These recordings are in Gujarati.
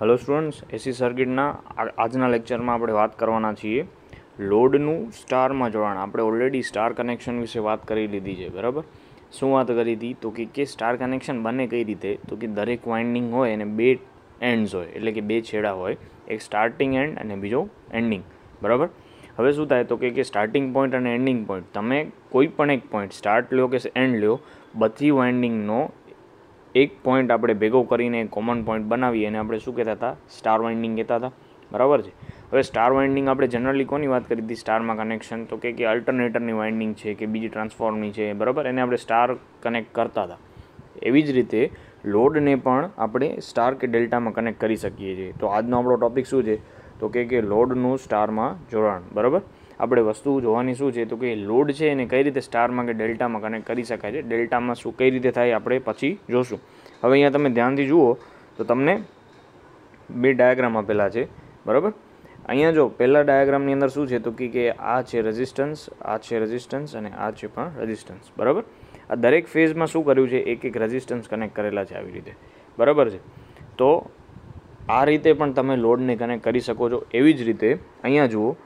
હલો સ્ટુડન્ટ્સ એસી સર્કિટના આજના લેક્ચરમાં આપણે વાત કરવાના છીએ લોડનું સ્ટારમાં જોડાણ આપણે ઓલરેડી સ્ટાર કનેક્શન વિશે વાત કરી લીધી છે બરાબર શું વાત કરી હતી તો કે કે સ્ટાર કનેક્શન બને કઈ રીતે તો કે દરેક વાઇન્ડિંગ હોય અને બે એન્ડ્સ હોય એટલે કે બે છેડા હોય એક સ્ટાર્ટિંગ એન્ડ અને બીજો એન્ડિંગ બરાબર હવે શું થાય તો કે સ્ટાર્ટિંગ પોઈન્ટ અને એન્ડિંગ પોઈન્ટ તમે કોઈ પણ એક પોઈન્ટ સ્ટાર્ટ લ્યો કે એન્ડ લ્યો બધી વાઇન્ડિંગનો એક પોઈન્ટ આપણે ભેગો કરીને કોમન પોઈન્ટ બનાવી અને આપણે શું કહેતા હતા સ્ટાર વાઇન્ડિંગ કહેતા હતા બરાબર છે હવે સ્ટાર વાઇન્ડિંગ આપણે જનરલી કોની વાત કરી હતી સ્ટારમાં કનેક્શન તો કે કે અલ્ટરનેટરની વાઇન્ડિંગ છે કે બીજી ટ્રાન્સફોર્મની છે બરાબર એને આપણે સ્ટાર કનેક્ટ કરતા હતા એવી જ રીતે લોડને પણ આપણે સ્ટાર કે ડેલ્ટામાં કનેક્ટ કરી શકીએ છીએ તો આજનો આપણો ટોપિક શું છે તો કે કે લોડનું સ્ટારમાં જોડાણ બરાબર આપણે વસ્તુ જોવાની શું છે તો કે લોડ છે એને કઈ રીતે સ્ટારમાં કે ડેલ્ટામાં કનેક્ટ કરી શકાય છે ડેલ્ટામાં શું કઈ રીતે થાય આપણે પછી જોશું હવે અહીંયા તમે ધ્યાનથી જુઓ તો તમને બે ડાયાગ્રામ આપેલા છે બરાબર અહીંયા જો પહેલાં ડાયાગ્રામની અંદર શું છે તો કે આ છે રેઝિસ્ટન્સ આ છે રેઝિસ્ટન્સ અને આ છે પણ રેઝિસ્ટન્સ બરાબર આ દરેક ફેઝમાં શું કર્યું છે એક એક રેઝિસ્ટન્સ કનેક્ટ કરેલા છે આવી રીતે બરાબર છે તો આ રીતે પણ તમે લોડને કનેક્ટ કરી શકો છો એવી જ રીતે અહીંયા જુઓ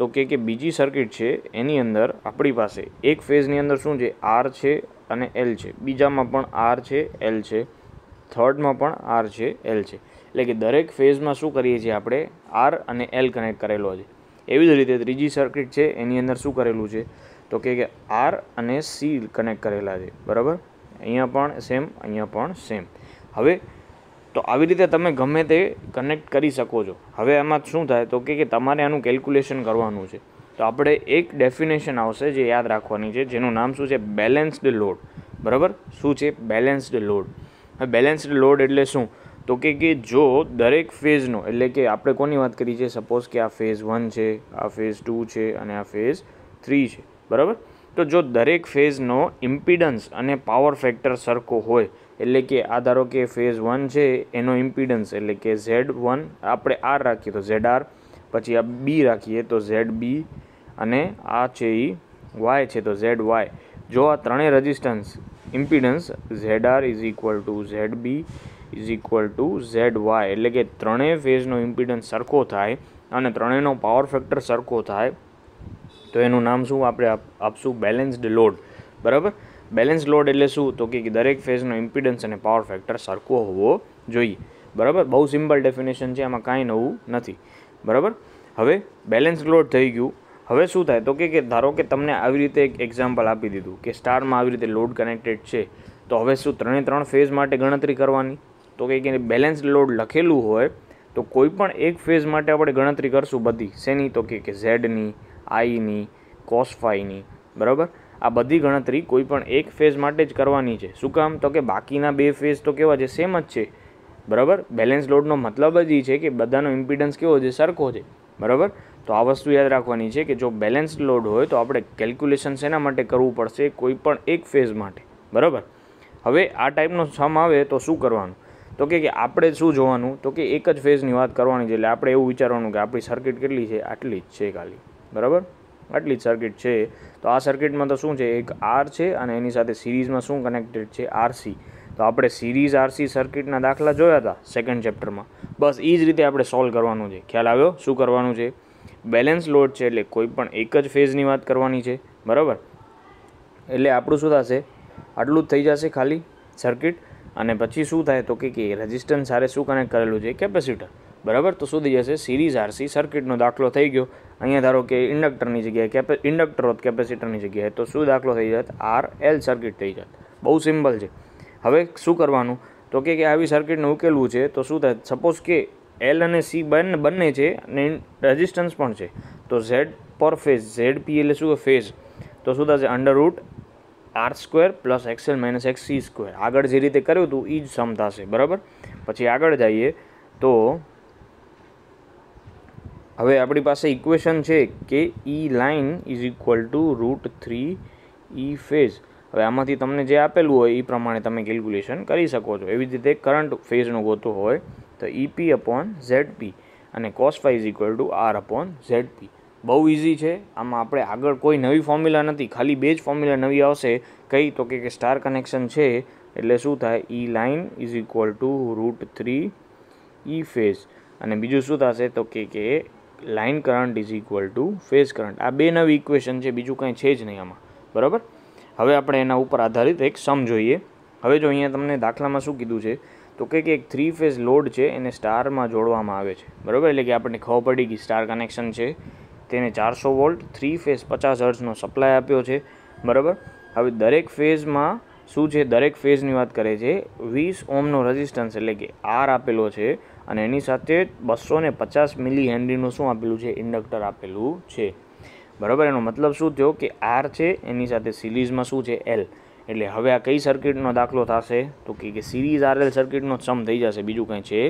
તો કે કે બીજી સર્કિટ છે એની અંદર આપણી પાસે એક ફેઝની અંદર શું છે આર છે અને એલ છે બીજામાં પણ આર છે એલ છે થર્ડમાં પણ આર છે એલ છે એટલે કે દરેક ફેઝમાં શું કરીએ છીએ આપણે આર અને એલ કનેક્ટ કરેલો છે એવી જ રીતે ત્રીજી સર્કિટ છે એની અંદર શું કરેલું છે તો કે આર અને સી કનેક્ટ કરેલા છે બરાબર અહીંયા પણ સેમ અહીંયા પણ સેમ હવે તો આવી રીતે તમે ગમે તે કનેક્ટ કરી શકો છો હવે આમાં શું થાય તો કે તમારે આનું કેલ્ક્યુલેશન કરવાનું છે તો આપણે એક ડેફિનેશન આવશે જે યાદ રાખવાની છે જેનું નામ શું છે બેલેન્સ્ડ લોડ બરાબર શું છે બેલેન્સ્ડ લોડ હવે બેલેન્સ્ડ લોડ એટલે શું તો કે કે જો દરેક ફેઝનો એટલે કે આપણે કોની વાત કરી છે સપોઝ કે આ ફેઝ વન છે આ ફેઝ ટુ છે અને આ ફેઝ થ્રી છે બરાબર તો જો દરેક ફેઝનો ઇમ્પિડન્સ અને પાવર ફેક્ટર સરખો હોય એટલે કે આ ધારો કે ફેઝ વન છે એનો ઇમ્પિડન્સ એટલે કે ઝેડ વન આપણે આર રાખીએ તો ઝેડ આર પછી આ બી રાખીએ તો ઝેડ બી અને આ છે એ વાય છે તો ઝેડ વાય જો આ ત્રણેય resistance impedance Z R is equal to Z B is equal to Z Y એટલે કે ત્રણેય ફેઝનો ઇમ્પિડન્સ સરખો થાય અને ત્રણેયનો પાવર ફેક્ટર સરખો થાય તો એનું નામ શું આપણે આપશું બેલેન્સ્ડ લોડ બરાબર બેલેન્સ લોડ એટલે શું તો કે દરેક ફેઝનો ઇમ્પિડન્સ અને પાવર ફેક્ટર સરખો હોવો જોઈએ બરાબર બહુ સિમ્પલ ડેફિનેશન છે એમાં કાંઈ નવું નથી બરાબર હવે બેલેન્સ લોડ થઈ ગયું હવે શું થાય તો કે ધારો કે તમને આવી રીતે એક એક્ઝામ્પલ આપી દીધું કે સ્ટારમાં આવી રીતે લોડ કનેક્ટેડ છે તો હવે શું ત્રણે ત્રણ ફેઝ માટે ગણતરી કરવાની તો કે બેલેન્સ લોડ લખેલું હોય તો કોઈ પણ એક ફેઝ માટે આપણે ગણતરી કરશું બધી શેની તો કે ઝેડની આઈની કોસફાઈની બરાબર આ બધી ગણતરી કોઈપણ એક ફેઝ માટે જ કરવાની છે શું કામ તો કે બાકીના બે ફેઝ તો કેવા છે સેમ જ છે બરાબર બેલેન્સ લોડનો મતલબ જ એ છે કે બધાનો ઇમ્પિડન્સ કેવો છે સરખો છે બરાબર તો આ વસ્તુ યાદ રાખવાની છે કે જો બેલેન્સ લોડ હોય તો આપણે કેલ્ક્યુલેશન શેના માટે કરવું પડશે કોઈપણ એક ફેઝ માટે બરાબર હવે આ ટાઈપનો સમ આવે તો શું કરવાનું તો કે આપણે શું જોવાનું તો કે એક જ ફેઝની વાત કરવાની છે એટલે આપણે એવું વિચારવાનું કે આપણી સર્કિટ કેટલી છે આટલી જ છે ખાલી બરાબર આટલી જ સર્કિટ છે તો આ સર્કિટમાં તો શું છે એક આર છે અને એની સાથે સિરીઝમાં શું કનેક્ટેડ છે આરસી તો આપણે સિરીઝ આરસી સર્કિટના દાખલા જોયા હતા સેકન્ડ ચેપ્ટરમાં બસ એ જ રીતે આપણે સોલ્વ કરવાનું છે ખ્યાલ આવ્યો શું કરવાનું છે બેલેન્સ લોડ છે એટલે કોઈપણ એક જ ફેઝની વાત કરવાની છે બરાબર એટલે આપણું શું થશે આટલું જ થઈ જશે ખાલી સર્કિટ અને પછી શું થાય તો કે રેઝિસ્ટન્સ સાથે શું કનેક્ટ કરેલું છે કેપેસિટર બરાબર તો શું થઈ જશે સિરીઝ આરસી સર્કિટનો દાખલો થઈ ગયો અહીંયા ધારો કે ઇન્ડક્ટરની જગ્યાએ કેપે ઇન્ડક્ટર હોત કેપેસિટરની જગ્યાએ તો શું દાખલો થઈ જાત આર એલ સર્કિટ થઈ જાત બહુ સિમ્પલ છે હવે શું કરવાનું તો કે આવી સર્કિટને ઉકેલવું છે તો શું થાય સપોઝ કે એલ અને સી બંને બંને છે અને રેઝિસ્ટન્સ પણ છે તો ઝેડ પર ફેઝ ઝેડ પી એટલે શું ફેઝ તો શું થશે under root R square plus XL minus X C square આગળ જે રીતે કર્યું હતું એ જ સમ થશે બરાબર પછી આગળ જઈએ તો હવે આપણી પાસે ઇક્વેશન છે કે E line is equal to root three E phase હવે આમાંથી તમને જે આપેલું હોય એ પ્રમાણે તમે કેલ્ક્યુલેશન કરી શકો છો એવી રીતે કરંટ ફેઝનું ગોતું હોય તો ઈપી અપોન ઝેડ પી અને cos phi is equal to R upon Z P બહુ ઇઝી છે આમાં આપણે આગળ કોઈ નવી ફોર્મ્યુલા નથી ખાલી બે જ ફોર્મ્યુલા નવી આવશે કઈ તો કે સ્ટાર કનેક્શન છે એટલે શું થાય E line is equal to root three E phase અને બીજું શું થશે તો કે કે line current is equal to phase current આ બે નવી ઇક્વેશન છે બીજું કાંઈ છે જ નહીં આમાં બરાબર હવે આપણે એના ઉપર આધારિત એક સમ જોઈએ હવે જો અહીંયા તમને દાખલામાં શું કીધું છે તો કે એક થ્રી ફેઝ લોડ છે એને સ્ટારમાં જોડવામાં આવે છે બરાબર એટલે કે આપણને ખબર પડી કે સ્ટાર કનેક્શન છે તેને ચારસો વોલ્ટ થ્રી ફેઝ પચાસ હર્ટ્સનો સપ્લાય આપ્યો છે બરાબર હવે દરેક ફેઝમાં શું છે દરેક ફેઝની વાત કરે છે વીસ ઓમનો રેઝિસ્ટન્સ એટલે કે આર આપેલો છે અને એની સાથે બસો ને પચાસ મિલી હેનરીનું શું આપેલું છે ઇન્ડક્ટર આપેલું છે બરાબર એનો મતલબ શું થયો કે આર છે એની સાથે સિરીઝમાં શું છે એલ એટલે હવે આ કઈ સર્કિટનો દાખલો થશે તો કે સિરીઝ આર એલ સર્કિટનો સમ થઈ જશે બીજું કંઈ છે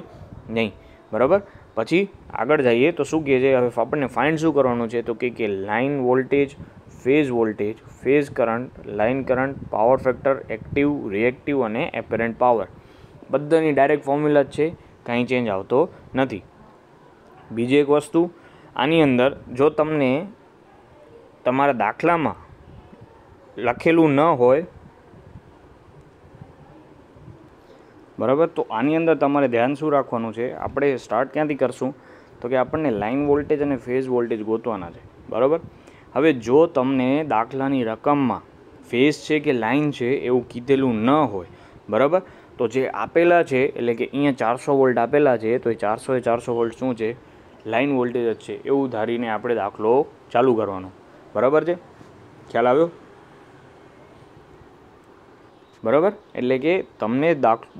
નહીં બરાબર પછી આગળ જઈએ તો શું કહે છે હવે આપણને ફાઇન્ડ શું કરવાનું છે તો કે કે line voltage phase voltage phase current line current power factor active reactive અને એપેરન્ટ પાવર બધાની ડાયરેક્ટ ફોર્મ્યુલા જ છે કાંઈ ચેન્જ આવતો નથી બીજી એક વસ્તુ આની અંદર જો તમને તમારા દાખલામાં લખેલું ન હોય બરાબર તો આની અંદર તમારે ધ્યાન શું રાખવાનું છે આપણે સ્ટાર્ટ ક્યાંથી કરશું તો કે આપણને લાઇન વોલ્ટેજ અને ફેઝ વોલ્ટેજ ગોતવાના છે બરાબર હવે જો તમને દાખલાની રકમમાં ફેઝ છે કે લાઇન છે એવું કીધેલું ન હોય બરાબર તો જે આપેલા છે એટલે કે અહીંયા ચારસો વોલ્ટ આપેલા છે તો એ ચારસો એ ચારસો વોલ્ટ શું છે લાઇન વોલ્ટેજ જ છે એવું ધારીને આપણે દાખલો ચાલુ કરવાનો બરાબર છે ખ્યાલ આવ્યો બરાબર એટલે કે તમને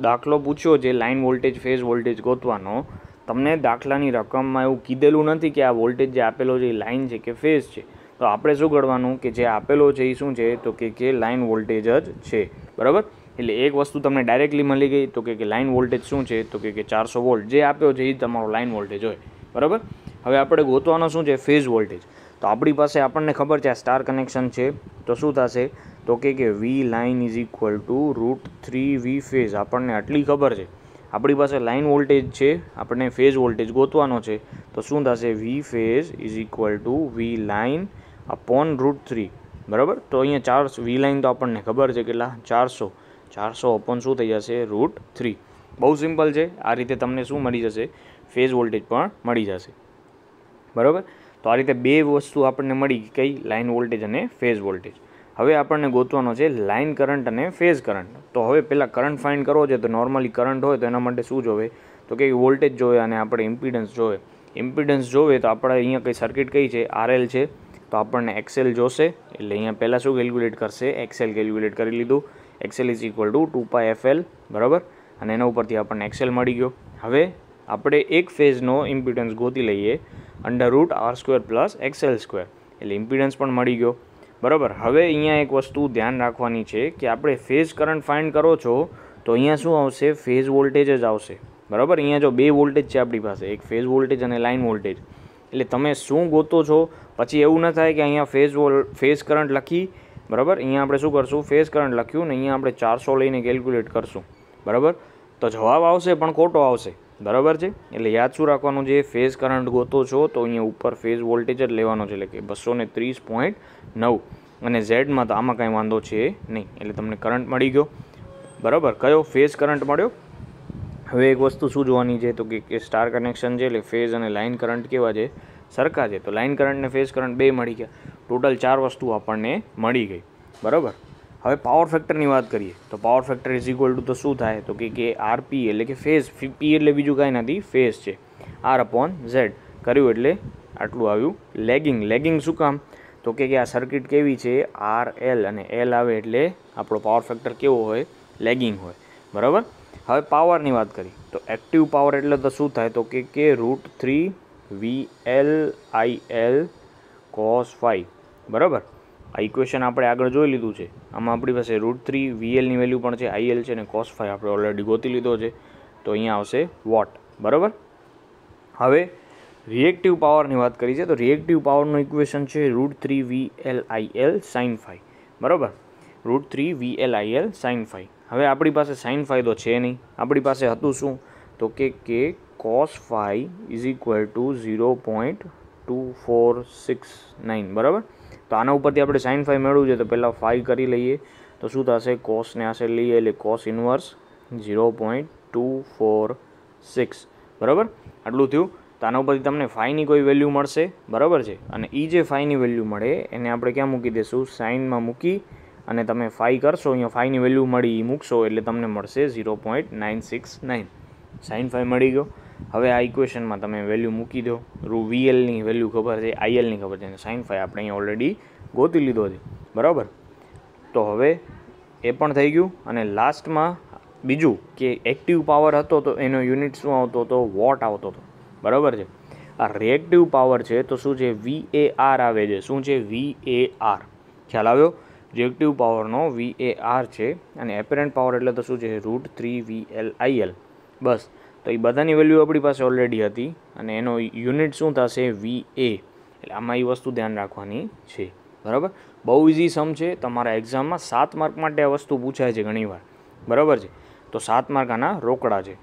દાખલો પૂછ્યો છે લાઇન વોલ્ટેજ ફેઝ વોલ્ટેજ ગોતવાનો તમને દાખલાની રકમમાં એવું કીધેલું નથી કે આ વોલ્ટેજ જે આપેલો છે એ લાઇન છે કે ફેઝ છે તો આપણે શું કરવાનું કે જે આપેલો છે એ શું છે તો કે કે લાઇન વોલ્ટેજ જ છે બરાબર એટલે એક વસ્તુ તમને ડાયરેક્ટલી મળી ગઈ તો કે લાઇન વોલ્ટેજ શું છે તો કે ચારસો વોલ્ટ જે આપ્યો છે એ તમારો લાઇન વોલ્ટેજ હોય બરાબર હવે આપણે ગોતવાનો શું છે ફેઝ વોલ્ટેજ તો આપણી પાસે આપણને ખબર છે આ સ્ટાર કનેક્શન છે તો શું થશે તો કે કે V line is equal to root three V phase આપણને આટલી ખબર છે આપણી પાસે લાઇન વોલ્ટેજ છે આપણને ફેઝ વોલ્ટેજ ગોતવાનો છે તો શું થશે V phase is equal to V line upon root three બરાબર તો અહીંયા ચાર વી લાઇન તો આપણને ખબર છે કેટલા ચારસો ચારસો ઓપન શું થઈ જશે રૂટ થ્રી બહુ સિમ્પલ છે આ રીતે તમને શું મળી જશે ફેઝ વોલ્ટેજ પણ મળી જશે બરાબર તો આ રીતે બે વસ્તુ આપણને મળી કઈ લાઇન વોલ્ટેજ અને ફેઝ વોલ્ટેજ હવે આપણને ગોતવાનો છે લાઇન કરંટ અને ફેઝ કરંટ તો હવે પહેલાં કરંટ ફાઇન કરવો છે તો નોર્મલી કરંટ હોય તો એના માટે શું જોવે તો કે વોલ્ટેજ જોવે અને આપણે ઇમ્પિડન્સ જોવે ઇમ્પિડન્સ જોવે તો આપણે અહીંયા કઈ સર્કિટ કઈ છે આરએલ છે તો આપણને એક્સેલ જોશે એટલે અહીંયા પહેલાં શું કેલ્ક્યુલેટ કરશે એક્સેલ કેલ્ક્યુલેટ કરી લીધું XL is equal to two pi F L બરાબર અને એના ઉપરથી આપણને એક્સેલ મળી ગયો હવે આપણે એક ફેઝનો ઇમ્પિડન્સ ગોતી લઈએ under root R square plus XL square એટલે ઇમ્પિડન્સ પણ મળી ગયો બરાબર હવે અહીંયા એક વસ્તુ ધ્યાન રાખવાની છે કે આપણે ફેઝ કરંટ ફાઇન્ડ કરો છો તો અહીંયા શું આવશે ફેઝ વોલ્ટેજ જ આવશે બરાબર અહીંયા જો બે વોલ્ટેજ છે આપણી પાસે એક ફેઝ વોલ્ટેજ અને લાઇન વોલ્ટેજ એટલે તમે શું ગોતો છો પછી એવું ન થાય કે અહીંયા ફેઝ વોલ ફેઝ કરંટ લખી બરાબર અહીંયા આપણે શું કરશું ફેસ કરંટ લખ્યું ને અહીંયા આપણે ચારસો લઈને કેલ્ક્યુલેટ કરશું બરાબર તો જવાબ આવશે પણ ખોટો આવશે બરાબર છે એટલે યાદ શું રાખવાનું છે ફેઝ કરંટ ગોતો છો તો અહીંયા ઉપર ફેઝ વોલ્ટેજ જ લેવાનો છે એટલે કે બસો ને ત્રીસ પોઈન્ટ નવ અને ઝેડમાં તો આમાં કાંઈ વાંધો છે નહીં એટલે તમને કરંટ મળી ગયો બરાબર કયો ફેઝ કરંટ મળ્યો હવે એક વસ્તુ શું જોવાની છે તો કે સ્ટાર કનેક્શન છે એટલે ફેઝ અને લાઇન કરંટ કેવા છે સરખા છે તો લાઇન કરંટ ને ફેઝ કરંટ બે મળી ગયા ટોટલ ચાર વસ્તુ આપણને મળી ગઈ બરાબર હવે પાવર ફેક્ટરની વાત કરીએ તો power factor is equal to તો શું થાય તો કે કે આરપી એટલે કે ફેઝ પી એટલે બીજું કાંઈ નથી ફેઝ છે આર અપોન ઝેડ કર્યું એટલે આટલું આવ્યું લેગિંગ લેગિંગ શું કામ તો કે આ સર્કિટ કેવી છે આર એલ અને એલ આવે એટલે આપણો પાવર ફેક્ટર કેવો હોય લેગિંગ હોય બરાબર હવે પાવરની વાત કરી તો એક્ટિવ પાવર એટલે તો શું થાય તો કે કે root three V L I L cos phi બરાબર આ ઇક્વેશન આપણે આગળ જોઈ લીધું છે આમાં આપણી પાસે રૂટ થ્રી વીએલની વેલ્યુ પણ છે આઈએલ છે અને કોસ ફાઈ આપણે ઓલરેડી ગોતી લીધો છે તો અહીંયા આવશે વોટ બરાબર હવે રિએક્ટિવ પાવરની વાત કરી છે તો રિએક્ટિવ પાવરનું ઇક્વેશન છે root three V L I L sine phi બરાબર root three V L I L sine phi હવે આપણી પાસે સાઇન ફાયદો છે નહીં આપણી પાસે હતું શું તો કે કે cos phi is equal to zero point two four six nine બરાબર તો આના ઉપરથી આપણે સાઇન ફાઈ મેળવવું છે તો પહેલાં ફાઈ કરી લઈએ તો શું થશે કોસને આશે લઈએ એટલે cos inverse zero point two four six બરાબર આટલું થયું તો આના ઉપરથી તમને ફાઈની કોઈ વેલ્યુ મળશે બરાબર છે અને એ જે ફાઈની વેલ્યુ મળે એને આપણે ક્યાં મૂકી દઈશું સાઇનમાં મૂકી અને તમે ફાઈ કરશો અહીંયા ફાઈની વેલ્યુ મળી એ મૂકશો એટલે તમને મળશે zero point nine six nine sine phi મળી ગયો હવે આ ઇક્વેશનમાં તમે વેલ્યુ મૂકી દો રૂ વીએલની વેલ્યુ ખબર છે આઈએલની ખબર છે અને સાઇન ફાઈ આપણે અહીં ઓલરેડી ગોતી લીધો છે બરાબર તો હવે એ પણ થઈ ગયું અને લાસ્ટમાં બીજું કે એક્ટિવ પાવર હતો તો એનો યુનિટ શું આવતો હતો વોટ આવતો હતો બરાબર છે આ રિએક્ટિવ પાવર છે તો શું છે વી એ આર આવે છે શું છે વી એ આર ખ્યાલ આવ્યો રિએક્ટિવ પાવરનો વી એ આર છે અને એપેરન્ટ પાવર એટલે તો શું છે root three V L I L બસ તો એ બધાની વેલ્યુ આપણી પાસે ઓલરેડી હતી અને એનો યુનિટ શું થશે વી એ એટલે આમાં એ વસ્તુ ધ્યાન રાખવાની છે બરાબર બહુ ઇઝી સમ છે તમારા એક્ઝામમાં સાત માર્ક માટે આ વસ્તુ પૂછાય છે ઘણીવાર બરાબર છે તો સાત માર્ક આના રોકડા છે